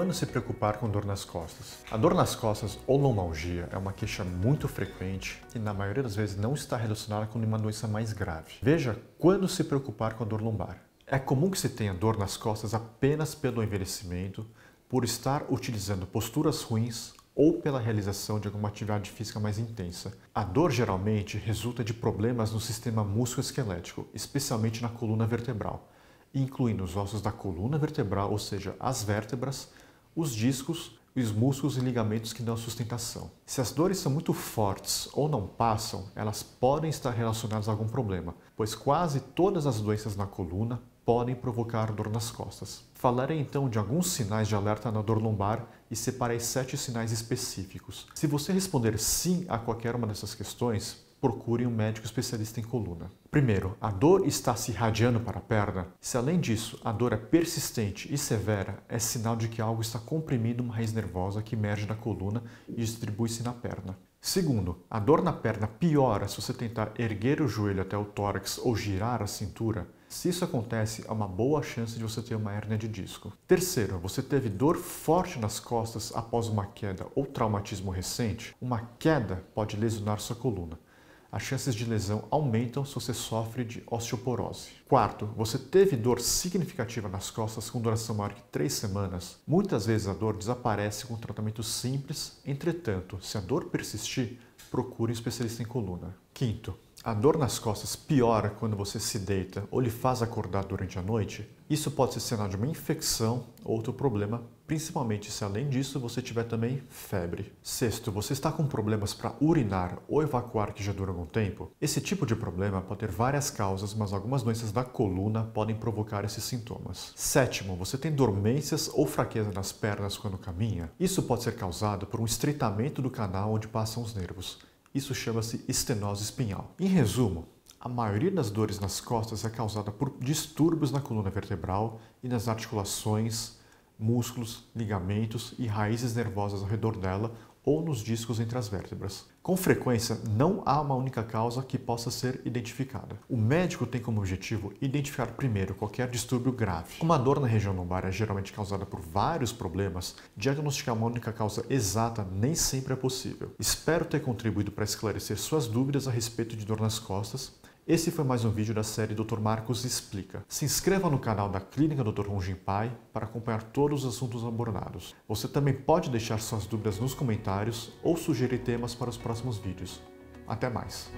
quando se preocupar com dor nas costas? A dor nas costas ou lombalgia é uma queixa muito frequente e na maioria das vezes não está relacionada com nenhuma doença mais grave. Veja quando se preocupar com a dor lombar. É comum que se tenha dor nas costas apenas pelo envelhecimento, por estar utilizando posturas ruins ou pela realização de alguma atividade física mais intensa. A dor geralmente resulta de problemas no sistema músculo-esquelético, especialmente na coluna vertebral, incluindo os ossos da coluna vertebral, ou seja, as vértebras, os discos, os músculos e ligamentos que dão sustentação. Se as dores são muito fortes ou não passam, elas podem estar relacionadas a algum problema, pois quase todas as doenças na coluna podem provocar dor nas costas. Falarei então de alguns sinais de alerta na dor lombar e separei sete sinais específicos. Se você responder sim a qualquer uma dessas questões, Procure um médico especialista em coluna. Primeiro, a dor está se irradiando para a perna? Se além disso a dor é persistente e severa, é sinal de que algo está comprimindo uma raiz nervosa que emerge da coluna e distribui-se na perna. Segundo, a dor na perna piora se você tentar erguer o joelho até o tórax ou girar a cintura. Se isso acontece, há uma boa chance de você ter uma hérnia de disco. Terceiro, você teve dor forte nas costas após uma queda ou traumatismo recente? Uma queda pode lesionar sua coluna as chances de lesão aumentam se você sofre de osteoporose. Quarto, você teve dor significativa nas costas com duração maior que três semanas. Muitas vezes a dor desaparece com um tratamento simples, entretanto, se a dor persistir, procure um especialista em coluna. Quinto, a dor nas costas piora quando você se deita ou lhe faz acordar durante a noite? Isso pode ser sinal de uma infecção ou outro problema, principalmente se além disso você tiver também febre. Sexto, você está com problemas para urinar ou evacuar que já dura algum tempo? Esse tipo de problema pode ter várias causas, mas algumas doenças da coluna podem provocar esses sintomas. Sétimo, você tem dormências ou fraqueza nas pernas quando caminha? Isso pode ser causado por um estreitamento do canal onde passam os nervos. Isso chama-se estenose espinhal. Em resumo, a maioria das dores nas costas é causada por distúrbios na coluna vertebral e nas articulações, músculos, ligamentos e raízes nervosas ao redor dela, ou nos discos entre as vértebras. Com frequência, não há uma única causa que possa ser identificada. O médico tem como objetivo identificar primeiro qualquer distúrbio grave. Como a dor na região lombar é geralmente causada por vários problemas, diagnosticar uma única causa exata nem sempre é possível. Espero ter contribuído para esclarecer suas dúvidas a respeito de dor nas costas esse foi mais um vídeo da série Dr. Marcos Explica. Se inscreva no canal da Clínica Dr. Ronjin Pai para acompanhar todos os assuntos abordados. Você também pode deixar suas dúvidas nos comentários ou sugerir temas para os próximos vídeos. Até mais!